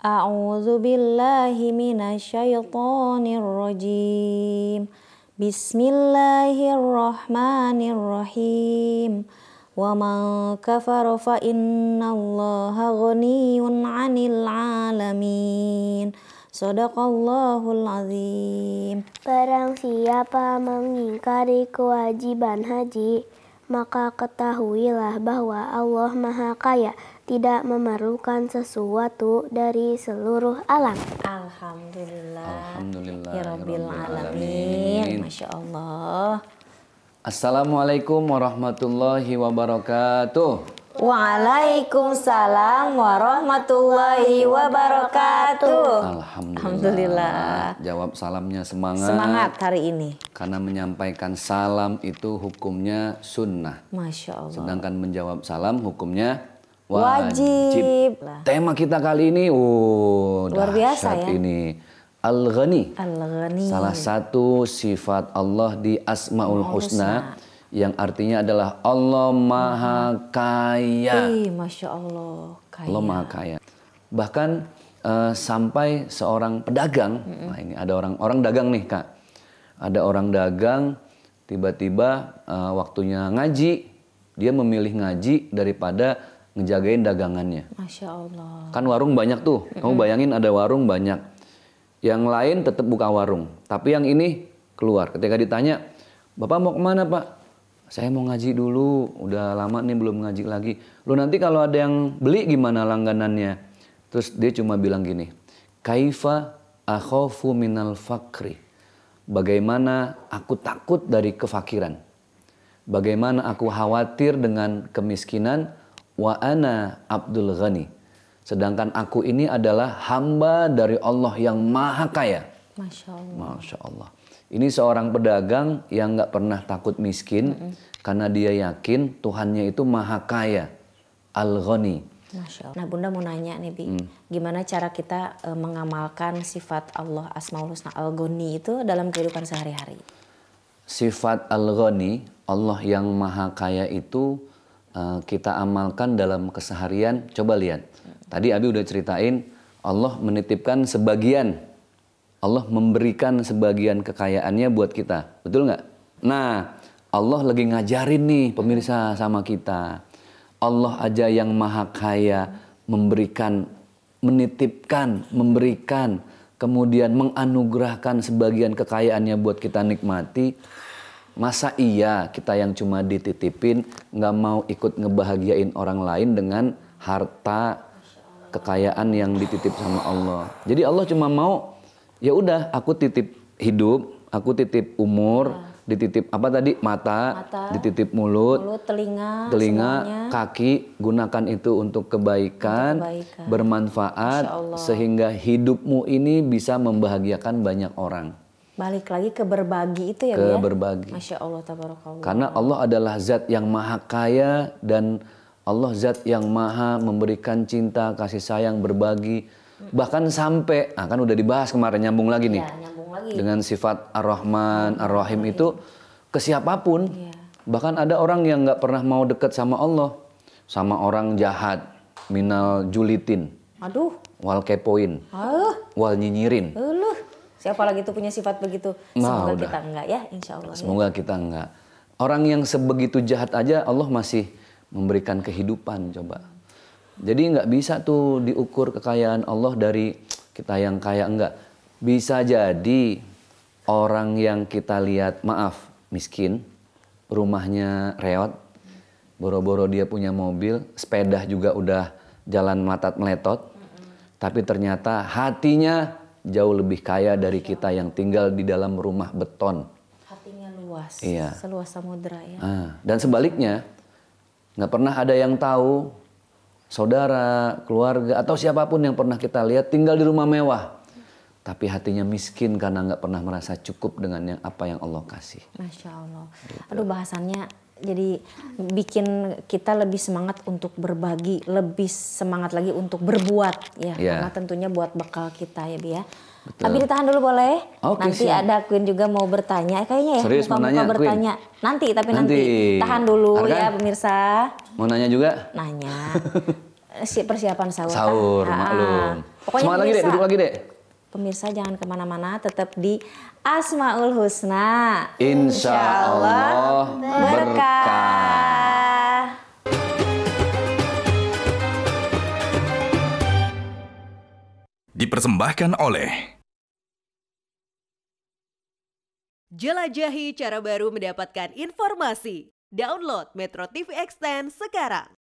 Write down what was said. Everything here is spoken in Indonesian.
أعوذ بالله من الشيطان الرجيم بسم الله الرحمن الرحيم ومن كفر فإن الله غني عن العالمين صدق الله العظيم Barang siapa mengingkari kewajiban haji, maka ketahuilah bahwa Allah Maha Kaya, tidak memerlukan sesuatu dari seluruh alam. Alhamdulillah. Alhamdulillah. Ya Rabbil Alamin. Masya Allah. Assalamualaikum warahmatullahi wabarakatuh. Waalaikumsalam warahmatullahi wabarakatuh. Alhamdulillah. Alhamdulillah. Jawab salamnya semangat. Semangat hari ini. Karena menyampaikan salam itu hukumnya sunnah. Masya Allah. Sedangkan menjawab salam hukumnya wajib. wajib. Tema kita kali ini, oh, luar biasa ya. Ini Al-Ghani. al Salah satu sifat Allah di Asmaul Husna. Husna yang artinya adalah Allah Maha Kaya. Ih, Masya Allah, kaya. Allah Maha Kaya. Bahkan uh, sampai seorang pedagang, mm -hmm. nah ini ada orang orang dagang nih kak, ada orang dagang tiba-tiba uh, waktunya ngaji, dia memilih ngaji daripada ngejagain dagangannya. Masya Allah. Kan warung banyak tuh, mm -hmm. kamu bayangin ada warung banyak. Yang lain tetap buka warung, tapi yang ini keluar. Ketika ditanya, Bapak mau kemana Pak? saya mau ngaji dulu, udah lama nih belum ngaji lagi. Lu nanti kalau ada yang beli gimana langganannya? Terus dia cuma bilang gini, kaifa akhofu minal fakri. Bagaimana aku takut dari kefakiran. Bagaimana aku khawatir dengan kemiskinan. Wa ana abdul ghani. Sedangkan aku ini adalah hamba dari Allah yang maha kaya. Masya Allah. Masya Allah. Ini seorang pedagang yang nggak pernah takut miskin mm -hmm. karena dia yakin Tuhannya itu maha kaya, al-ghani. Nah Bunda mau nanya nih Bi, hmm. gimana cara kita e, mengamalkan sifat Allah Asmaul Husna Al-Ghani itu dalam kehidupan sehari-hari? Sifat Al-Ghani, Allah yang maha kaya itu e, kita amalkan dalam keseharian. Coba lihat, hmm. tadi Abi udah ceritain Allah menitipkan sebagian Allah memberikan sebagian kekayaannya buat kita. Betul nggak? Nah, Allah lagi ngajarin nih pemirsa sama kita. Allah aja yang maha kaya memberikan, menitipkan, memberikan, kemudian menganugerahkan sebagian kekayaannya buat kita nikmati. Masa iya kita yang cuma dititipin nggak mau ikut ngebahagiain orang lain dengan harta kekayaan yang dititip sama Allah. Jadi Allah cuma mau ya udah aku titip hidup, aku titip umur, nah. dititip apa tadi mata, mata dititip mulut, mulut telinga, telinga, kaki, gunakan itu untuk kebaikan, untuk kebaikan. bermanfaat sehingga hidupmu ini bisa membahagiakan banyak orang. Balik lagi ke berbagi itu ya. Ke ya? berbagi. Masya Allah tabarakallah. Karena Allah adalah Zat yang maha kaya dan Allah Zat yang maha memberikan cinta, kasih sayang, berbagi bahkan sampai nah kan udah dibahas kemarin nyambung lagi nih ya, nyambung lagi. dengan sifat ar-Rahman ar-Rahim itu ke siapapun ya. bahkan ada orang yang nggak pernah mau deket sama Allah sama orang jahat minal julitin aduh wal kepoin Aduh. wal nyinyirin Aduh. siapa lagi tuh punya sifat begitu nah, semoga udah. kita enggak ya insya Allah semoga ya. kita enggak orang yang sebegitu jahat aja Allah masih memberikan kehidupan coba jadi nggak bisa tuh diukur kekayaan Allah dari kita yang kaya enggak. Bisa jadi orang yang kita lihat maaf miskin, rumahnya reot, boro-boro dia punya mobil, sepeda juga udah jalan matat meletot, tapi ternyata hatinya jauh lebih kaya dari iya. kita yang tinggal di dalam rumah beton. Hatinya luas, iya. seluas samudera ya. Ah, dan sebaliknya, nggak pernah ada yang tahu saudara, keluarga, atau siapapun yang pernah kita lihat tinggal di rumah mewah. Tapi hatinya miskin karena nggak pernah merasa cukup dengan yang apa yang Allah kasih. Masya Allah. Gitu. Aduh bahasannya jadi bikin kita lebih semangat untuk berbagi, lebih semangat lagi untuk berbuat ya. Yeah. Karena tentunya buat bekal kita ya Bi ya. Betul. Tapi ditahan dulu boleh. Okay, nanti siap. ada Queen juga mau bertanya. Eh, kayaknya ya Serius, mau nanya, bertanya. Queen. Nanti tapi nanti. nanti tahan dulu Arkan? ya pemirsa. Mau nanya juga? Nanya. Eh, si persiapan sahur. Sahur, kan? maklum. Pokoknya Semangat pemirsa, lagi deh, lagi deh. Pemirsa jangan kemana-mana, tetap di Asmaul Husna. Insya Allah berkah. dipersembahkan oleh Jelajahi cara baru mendapatkan informasi. Download Metro TV Extend sekarang.